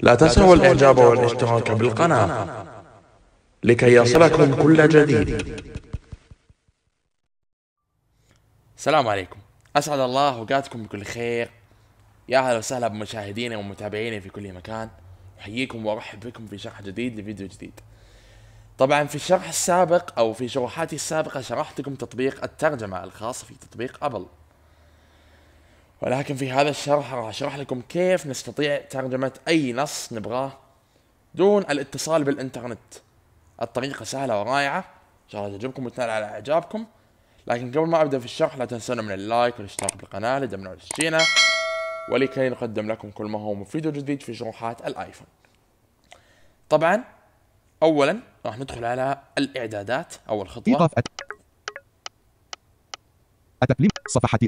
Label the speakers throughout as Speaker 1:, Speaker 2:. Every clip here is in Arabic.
Speaker 1: لا تنسوا الاعجاب والاشتراك بالقناة لكي يصلكم كل جديد السلام عليكم أسعد الله أوقاتكم بكل خير يا أهلا وسهلا بمشاهدينا ومتابعينا في كل مكان أحييكم وأرحب بكم في شرح جديد لفيديو جديد طبعا في الشرح السابق أو في شروحاتي السابقة شرحتكم تطبيق الترجمة الخاص في تطبيق أبل ولكن في هذا الشرح راح أشرح لكم كيف نستطيع ترجمة أي نص نبغاه دون الاتصال بالإنترنت الطريقة سهلة ورائعة إن شاء الله تعجبكم وتنال على إعجابكم لكن قبل ما أبدأ في الشرح لا تنسونا من اللايك والاشتراك بالقناة لدمنا وتشجيعنا ولكي نقدم لكم كل ما هو مفيد وجديد في شروحات الآيفون طبعا أولا راح ندخل على الإعدادات أول خطوة إيقاف
Speaker 2: التكليم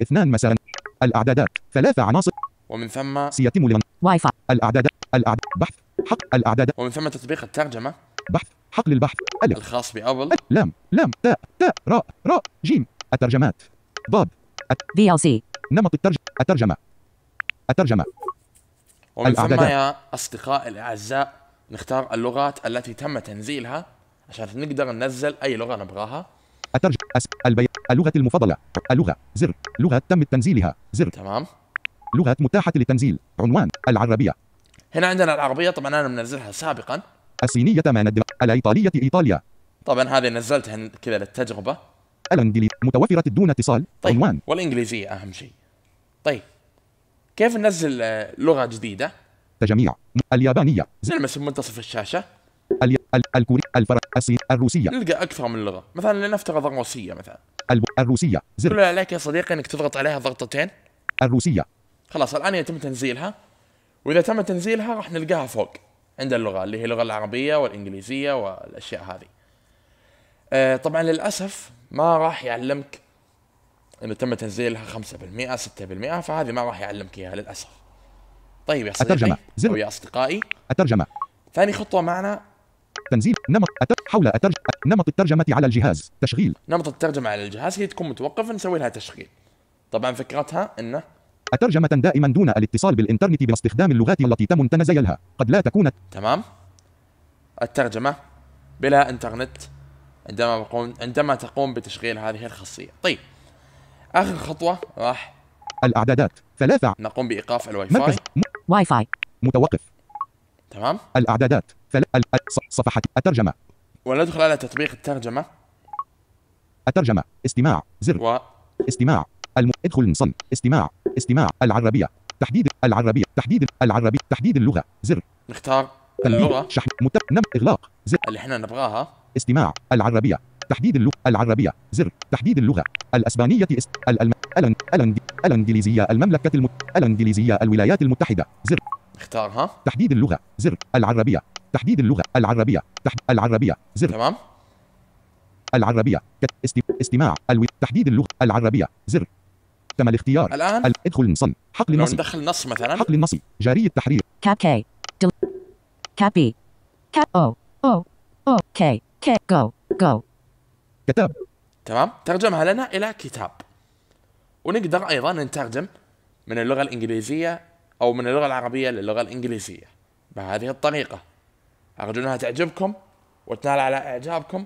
Speaker 2: اثنان مثلا الأعدادات ثلاثة عناصر
Speaker 1: ومن ثم
Speaker 2: سيتم لمن واي فاي الأعدادات الاعداد بحث حق الأعدادات ومن ثم تطبيق الترجمة بحث حق للبحث ألف الخاص بأبل لام لام تاء تاء راء راء جيم الترجمات ضاد في ال سي نمط الترجمة الترجمة الترجمة ومن الأعدادات. ثم يا
Speaker 1: أصدقاء الأعزاء نختار اللغات التي تم تنزيلها عشان نقدر ننزل أي لغة نبغاها
Speaker 2: الترجمة البيان اللغة المفضلة اللغة زر لغة تم تنزيلها زر تمام لغة متاحة للتنزيل عنوان العربية
Speaker 1: هنا عندنا العربية طبعا أنا منزلها سابقا
Speaker 2: الصينية ما ندم الإيطالية إيطاليا
Speaker 1: طبعا هذه نزلتها كذا للتجربة
Speaker 2: الإنجليزية متوفرة دون اتصال طيب. عنوان
Speaker 1: والإنجليزية أهم شيء طيب كيف ننزل آه، لغة جديدة
Speaker 2: تجميع اليابانية
Speaker 1: زر. نلمس منتصف الشاشة
Speaker 2: الكوري الفرن الروسية نلقى
Speaker 1: أكثر من لغة مثلا لنفترض الروسية مثلا
Speaker 2: الروسية زر
Speaker 1: كل عليك يا صديقي أنك تضغط عليها ضغطتين الروسية خلاص الآن يتم تنزيلها وإذا تم تنزيلها راح نلقاها فوق عند اللغة اللي هي اللغة العربية والإنجليزية والأشياء هذه آه طبعا للأسف ما راح يعلمك انه تم تنزيلها 5% 6% فهذه ما راح يعلمك اياها للاسف. طيب يا صديقي الترجمة زر. او يا اصدقائي الترجمة ثاني خطوة معنا
Speaker 2: تنزيل نمط أتر... حول أترج... نمط الترجمة على الجهاز تشغيل
Speaker 1: نمط الترجمة على الجهاز هي تكون متوقفة نسوي لها تشغيل طبعا فكرتها انه
Speaker 2: الترجمة دائما دون الاتصال بالإنترنت باستخدام اللغات التي تم تنزيلها قد لا تكون
Speaker 1: تمام الترجمة بلا إنترنت عندما تقوم عندما تقوم بتشغيل هذه الخاصية طيب آخر خطوة راح
Speaker 2: الإعدادات ثلاثة
Speaker 1: نقوم بإيقاف الواي فاي
Speaker 2: واي فاي متوقف تمام الإعدادات صفحة الترجمة
Speaker 1: وندخل على تطبيق الترجمة
Speaker 2: الترجمة استماع زر و... استماع الم... ادخل نصن استماع استماع العربية تحديد العربية تحديد العربية تحديد اللغة زر نختار اللغة شحن مت... نم إغلاق زر اللي احنا نبغاها استماع العربية تحديد اللغة العربية زر تحديد اللغة الأسبانية است... الألم... الان... الان... الإنجليزية المملكة المت... الإنجليزية الولايات المتحدة زر اختارها تحديد اللغة زر العربية تحديد اللغة العربية تحديد العربية زر تمام العربية استماع تحديد اللغة العربية زر تم الاختيار الآن ادخل نص حقل النص ندخل نص مثلا حقل النص جاريه التحرير كاب كي دل... كابي كاب او او او كي كي جو جو كتاب
Speaker 1: تمام ترجمها لنا إلى كتاب ونقدر أيضا نترجم من اللغة الإنجليزية أو من اللغة العربية للغة الإنجليزية بهذه الطريقة ارجو انها تعجبكم وتنال على اعجابكم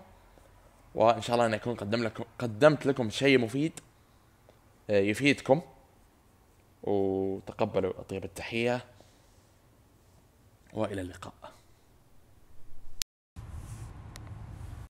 Speaker 1: وان شاء الله اني اكون قدم لكم قدمت لكم شيء مفيد آه، يفيدكم وتقبلوا اطيب التحيه
Speaker 2: والى اللقاء